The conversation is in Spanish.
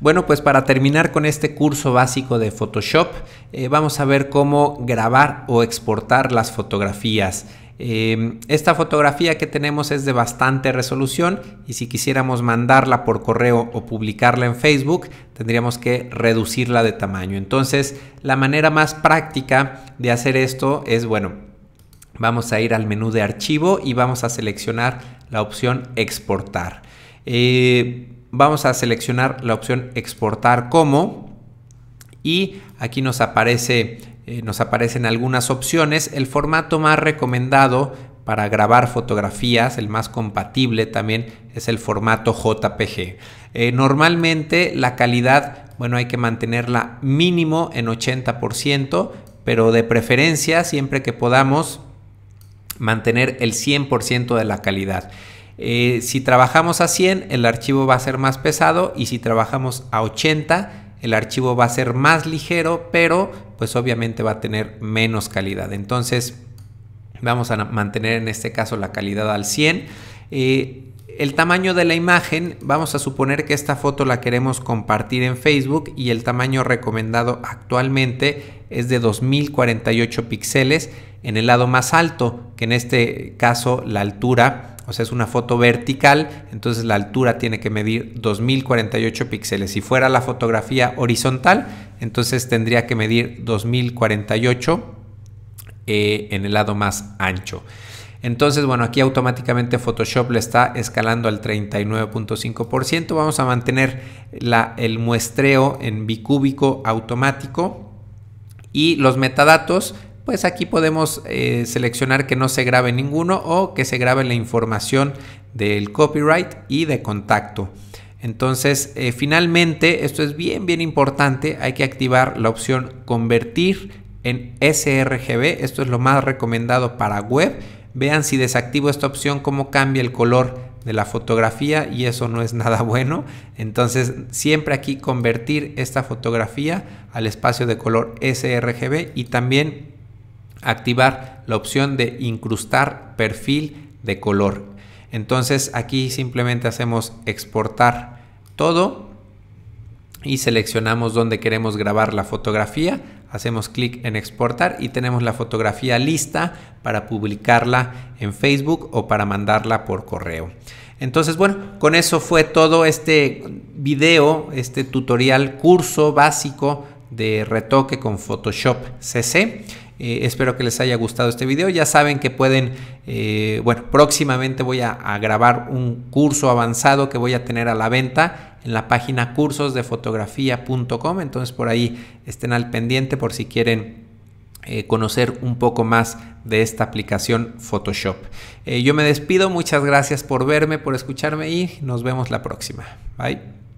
Bueno, pues para terminar con este curso básico de Photoshop, eh, vamos a ver cómo grabar o exportar las fotografías. Eh, esta fotografía que tenemos es de bastante resolución y si quisiéramos mandarla por correo o publicarla en Facebook, tendríamos que reducirla de tamaño. Entonces, la manera más práctica de hacer esto es, bueno, vamos a ir al menú de archivo y vamos a seleccionar la opción exportar. Eh, vamos a seleccionar la opción exportar como y aquí nos aparece eh, nos aparecen algunas opciones el formato más recomendado para grabar fotografías, el más compatible también es el formato JPG. Eh, normalmente la calidad, bueno, hay que mantenerla mínimo en 80%, pero de preferencia siempre que podamos mantener el 100% de la calidad. Eh, si trabajamos a 100, el archivo va a ser más pesado y si trabajamos a 80, el archivo va a ser más ligero, pero pues obviamente va a tener menos calidad. Entonces vamos a mantener en este caso la calidad al 100. Eh, el tamaño de la imagen, vamos a suponer que esta foto la queremos compartir en Facebook y el tamaño recomendado actualmente es de 2048 píxeles en el lado más alto, que en este caso la altura o sea, es una foto vertical, entonces la altura tiene que medir 2048 píxeles. Si fuera la fotografía horizontal, entonces tendría que medir 2048 eh, en el lado más ancho. Entonces, bueno, aquí automáticamente Photoshop le está escalando al 39.5%. Vamos a mantener la, el muestreo en bicúbico automático. Y los metadatos pues aquí podemos eh, seleccionar que no se grabe ninguno o que se grabe la información del copyright y de contacto. Entonces, eh, finalmente, esto es bien, bien importante, hay que activar la opción convertir en sRGB, esto es lo más recomendado para web. Vean si desactivo esta opción, cómo cambia el color de la fotografía y eso no es nada bueno. Entonces siempre aquí convertir esta fotografía al espacio de color sRGB y también activar la opción de incrustar perfil de color. Entonces aquí simplemente hacemos exportar todo y seleccionamos donde queremos grabar la fotografía. Hacemos clic en exportar y tenemos la fotografía lista para publicarla en Facebook o para mandarla por correo. Entonces, bueno, con eso fue todo este video, este tutorial, curso básico de retoque con Photoshop CC. Eh, espero que les haya gustado este video. Ya saben que pueden, eh, bueno, próximamente voy a, grabar un curso avanzado que voy a tener a la venta en la página cursosdefotografía.com. Entonces por ahí estén al pendiente por si quieren eh, conocer un poco más de esta aplicación Photoshop. yo me despido, muchas gracias por verme, por escucharme y nos vemos la próxima. Bye.